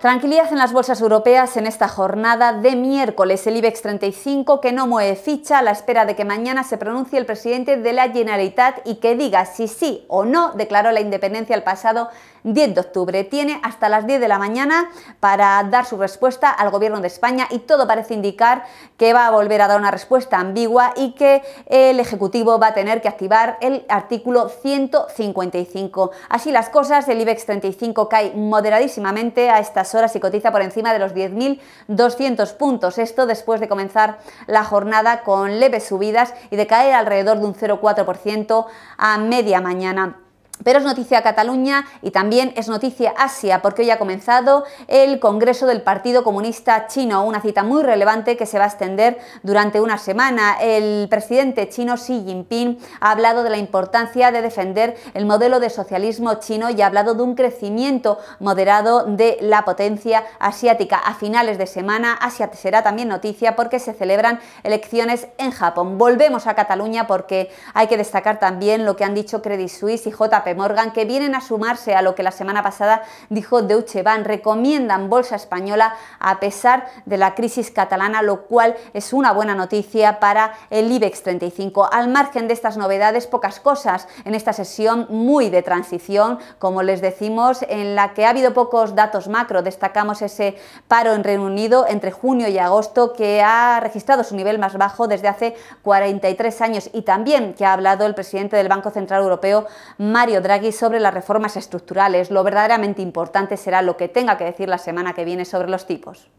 Tranquilidad en las bolsas europeas en esta jornada de miércoles. El IBEX 35 que no mueve ficha a la espera de que mañana se pronuncie el presidente de la Generalitat y que diga si sí o no declaró la independencia el pasado 10 de octubre. Tiene hasta las 10 de la mañana para dar su respuesta al gobierno de España y todo parece indicar que va a volver a dar una respuesta ambigua y que el Ejecutivo va a tener que activar el artículo 155. Así las cosas, el IBEX 35 cae moderadísimamente a estas horas y cotiza por encima de los 10.200 puntos. Esto después de comenzar la jornada con leves subidas y de caer alrededor de un 0,4% a media mañana. Pero es noticia Cataluña y también es noticia Asia, porque hoy ha comenzado el Congreso del Partido Comunista Chino, una cita muy relevante que se va a extender durante una semana. El presidente chino Xi Jinping ha hablado de la importancia de defender el modelo de socialismo chino y ha hablado de un crecimiento moderado de la potencia asiática. A finales de semana, Asia será también noticia porque se celebran elecciones en Japón. Volvemos a Cataluña porque hay que destacar también lo que han dicho Credit Suisse y JP Morgan, que vienen a sumarse a lo que la semana pasada dijo Deutsche Bank. Recomiendan bolsa española a pesar de la crisis catalana, lo cual es una buena noticia para el IBEX 35. Al margen de estas novedades, pocas cosas en esta sesión muy de transición, como les decimos, en la que ha habido pocos datos macro. Destacamos ese paro en Reino Unido entre junio y agosto que ha registrado su nivel más bajo desde hace 43 años y también que ha hablado el presidente del Banco Central Europeo, Mario Draghi sobre las reformas estructurales. Lo verdaderamente importante será lo que tenga que decir la semana que viene sobre los tipos.